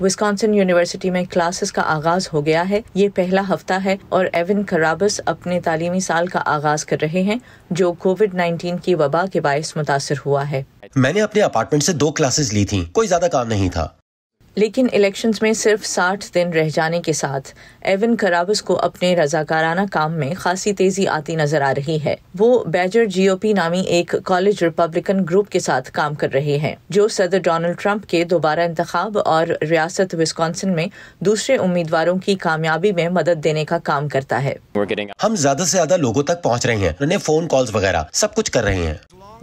Wisconsin university میں classes کا آغاز ہو گیا ہے یہ پہلا ہفتہ ہے اور ایون کرابس اپنے تعلیمی سال کا آغاز کر رہے ہیں جو کووڈ نائنٹین کی وبا کے باعث متاثر ہوا ہے میں نے اپنے اپارٹمنٹ سے دو کلاسز لی تھی کوئی زیادہ کام نہیں تھا لیکن الیکشنز میں صرف ساٹھ دن رہ جانے کے ساتھ ایون کرابس کو اپنے رضاکارانہ کام میں خاصی تیزی آتی نظر آ رہی ہے وہ بیجر جی او پی نامی ایک کالج ریپبلکن گروپ کے ساتھ کام کر رہے ہیں جو صدر ڈونلڈ ٹرمپ کے دوبارہ انتخاب اور ریاست وسکانسن میں دوسرے امیدواروں کی کامیابی میں مدد دینے کا کام کرتا ہے ہم زیادہ سے زیادہ لوگوں تک پہنچ رہے ہیں فون کالز وغیرہ سب کچھ کر رہے ہیں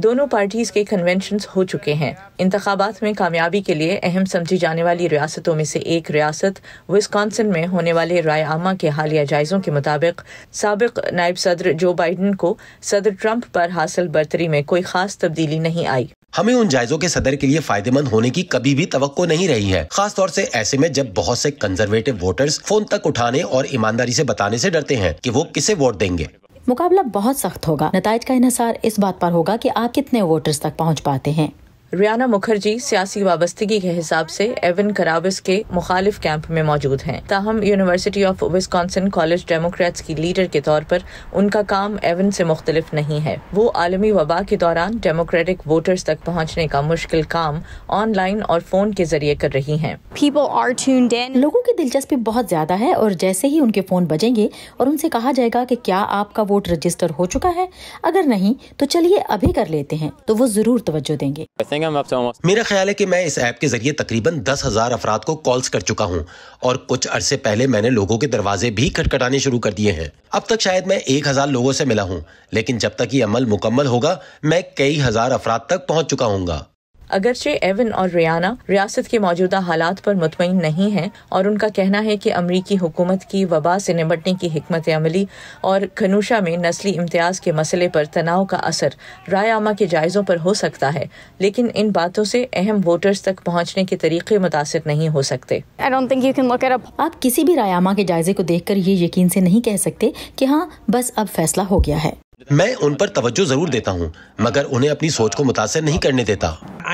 دونوں پارٹیز کے کنونشنز ہو چکے ہیں انتخابات میں کامیابی کے لیے اہم سمجھی جانے والی والی ریاستوں میں سے ایک ریاست وسکانسن میں ہونے والے رائے عامہ کے حالیہ جائزوں کے مطابق سابق نائب صدر جو بائیڈن کو صدر ٹرمپ پر حاصل برتری میں کوئی خاص تبدیلی نہیں آئی ہمیں ان جائزوں کے صدر کے لیے فائدہ مند ہونے کی کبھی بھی توقع نہیں رہی ہے خاص طور سے ایسے میں جب بہت سے کنزرویٹو ووٹرز فون تک اٹھانے اور ایمانداری سے بتانے سے ڈرتے ہیں کہ وہ کسے ووٹ دیں گے مقابلہ بہت سخت ہوگا نتائج کا انحصار اس بات پر ہوگا کہ آپ کتنے ووٹرز تک پہنچ پاتے ہیں ریانا مکھرجی سیاسی وابستگی کے حساب سے ایون کراوس کے مخالف کیمپ میں موجود ہیں تاہم university of Wisconsin college Democrats کی لیڈر کے طور پر ان کا کام ایون سے مختلف نہیں ہے وہ عالمی وبا کے دوران ڈیموکریٹک ووٹرز تک پہنچنے کا مشکل کام آن لائن اور فون کے ذریعے کر رہی ہیں لوگوں کی دلچسپی بہت زیادہ ہے اور جیسے ہی ان کے فون بجیں گے اور ان سے کہا جائے گا کہ کیا آپ کا ووٹ رجسٹر ہو چکا ہے اگر نہیں تو چلیے ابھی کر لیتے ہیں تو وہ ضرور توجہ دیں گے آپ سے میرا خیال ہے کہ میں اس ایپ کے ذریعے تقریباً دس ہزار افراد کو کالز کر چکا ہوں اور کچھ عرصے پہلے میں نے لوگوں کے دروازے بھی کھٹکھٹانے کٹانے شروع کر دیے ہیں اب تک شاید میں ایک ہزار لوگوں سے ملا ہوں لیکن جب تک یہ عمل مکمل ہوگا میں کئی ہزار افراد تک پہنچ چکا ہوں گا اگرچہ ایون اور ریانا ریاست کے موجودہ حالات پر مطمئن نہیں ہیں اور ان کا کہنا ہے کہ امریکی حکومت کی وبا سے نمٹنے کی حکمت عملی اور کنوشا میں نسلی امتیاز کے مسئلے پر تناؤ کا اثر رائے عامہ کے جائزوں پر ہو سکتا ہے لیکن ان باتوں سے اہم ووٹرز تک پہنچنے کے طریقے متاثر نہیں ہو سکتے آپ کسی بھی رائے عامہ کے جائزے کو دیکھ کر یہ یقین سے نہیں کہہ سکتے کہ ہاں بس اب فیصلہ ہو گیا ہے میں ان پر توجہ ضرور دیتا ہوں مگر انہیں اپنی سوچ کو متاثر نہیں کرنے دیتا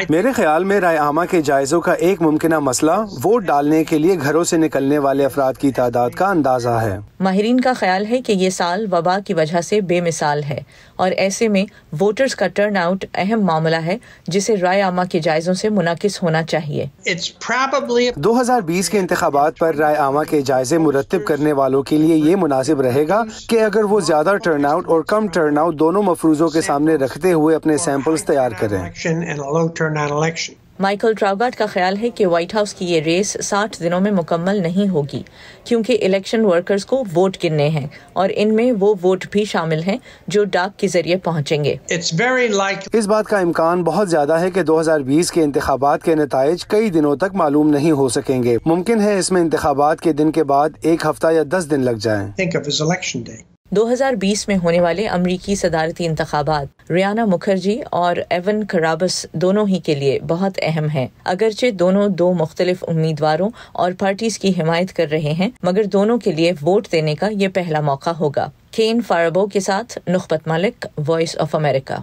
میرے خیال میں رائے عامہ کے جائزوں کا ایک ممکنہ مسئلہ ووٹ ڈالنے کے لیے گھروں سے نکلنے والے افراد کی تعداد کا اندازہ ہے ماہرین کا خیال ہے کہ یہ سال وبا کی وجہ سے بے مثال ہے اور ایسے میں ووٹرز کا ٹرن آؤٹ اہم معاملہ ہے جسے رائے عامہ کے جائزوں سے مناقص ہونا چاہیے دو ہزار بیس کے انتخابات پر رائے عامہ کے جائزے مرتب کرنے والوں کے لیے یہ مناسب رہے گا کہ اگر وہ زیادہ ٹرن آؤٹ اور کم ٹرن آؤٹ دونوں مفروضوں کے سامنے رکھتے ہوئے اپنے سیمپلز تیار کریں مائیکل ٹراوٹ کا خیال ہے کہ وائٹ ہاؤس کی یہ ریس ساٹھ دنوں میں مکمل نہیں ہوگی کیونکہ الیکشن ورکرز کو ووٹ گننے ہیں اور ان میں وہ ووٹ بھی شامل ہیں جو ڈاک کے ذریعے پہنچیں گے اس بات کا امکان بہت زیادہ ہے کہ دو ہزار بیس کے انتخابات کے نتائج کئی دنوں تک معلوم نہیں ہو سکیں گے ممکن ہے اس میں انتخابات کے دن کے بعد ایک ہفتہ یا دس دن لگ جائیں دو ہزار بیس میں ہونے والے امریکی صدارتی انتخابات ریانا مکھرجی اور ایون کرابس دونوں ہی کے لیے بہت اہم ہیں اگرچہ دونوں دو مختلف امیدواروں اور پارٹیز کی حمایت کر رہے ہیں مگر دونوں کے لیے ووٹ دینے کا یہ پہلا موقع ہوگا کین فاربو کے ساتھ نخبت ملک وائس آف امریکہ